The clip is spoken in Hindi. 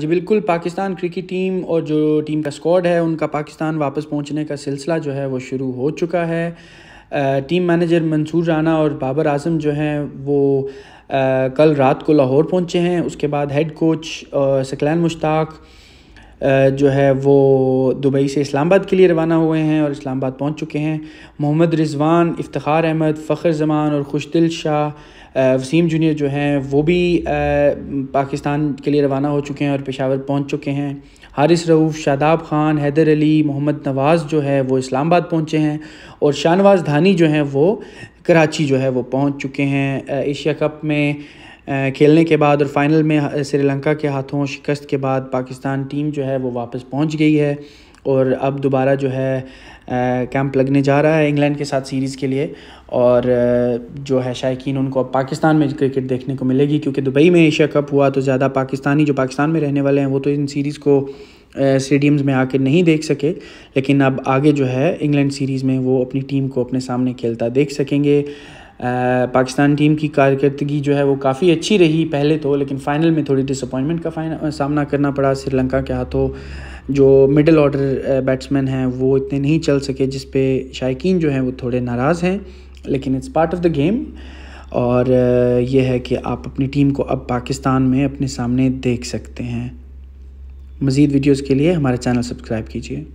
जी बिल्कुल पाकिस्तान क्रिकेट टीम और जो टीम का स्क्वाड है उनका पाकिस्तान वापस पहुंचने का सिलसिला जो है वो शुरू हो चुका है टीम मैनेजर मंसूर राना और बाबर आजम जो हैं वो कल रात को लाहौर पहुंचे हैं उसके बाद हेड कोच सकलैन मुश्ताक़ जो है वो दुबई से इस्लामाबाद के लिए रवाना हुए हैं और इस्लामाबाद पहुंच चुके हैं मोहम्मद रिजवान इफ्तार अहमद फ़खर जमान और खुशदिल शाह वसीम जूनियर जो हैं वो भी पाकिस्तान के लिए रवाना हो चुके हैं और पेशावर पहुंच चुके हैं हारिस रऊफ़ शादाब ख़ान हैदर अली मोहम्मद नवाज़ जो है वो इस्लामाबाद पहुंचे हैं और शाहनवाज धानी जो हैं वो कराची जो है वो पहुंच चुके हैं एशिया कप में खेलने के बाद और फाइनल में श्रीलंका के हाथों शिकस्त के बाद पाकिस्तान टीम जो है वो वापस पहुंच गई है और अब दोबारा जो है कैंप लगने जा रहा है इंग्लैंड के साथ सीरीज़ के लिए और जो है शायकीन उनको अब पाकिस्तान में क्रिकेट देखने को मिलेगी क्योंकि दुबई में एशिया कप हुआ तो ज़्यादा पाकिस्तानी जो पाकिस्तान में रहने वाले हैं वो तो इन सीरीज़ को स्टेडियम्स में आके नहीं देख सके लेकिन अब आगे जो है इंग्लैंड सीरीज़ में वो अपनी टीम को अपने सामने खेलता देख सकेंगे पाकिस्तान टीम की कारकर्दगी जो है वो काफ़ी अच्छी रही पहले तो लेकिन फाइनल में थोड़ी डिसअपॉइंटमेंट का सामना करना पड़ा श्रीलंका के हाथों जो मिडिल ऑर्डर बैट्समैन हैं वो इतने नहीं चल सके जिस पे शायक जो हैं वो थोड़े नाराज़ हैं लेकिन it's part of the game और ये है कि आप अपनी टीम को अब पाकिस्तान में अपने सामने देख सकते हैं मज़ीद वीडियोज़ के लिए हमारा चैनल सब्सक्राइब कीजिए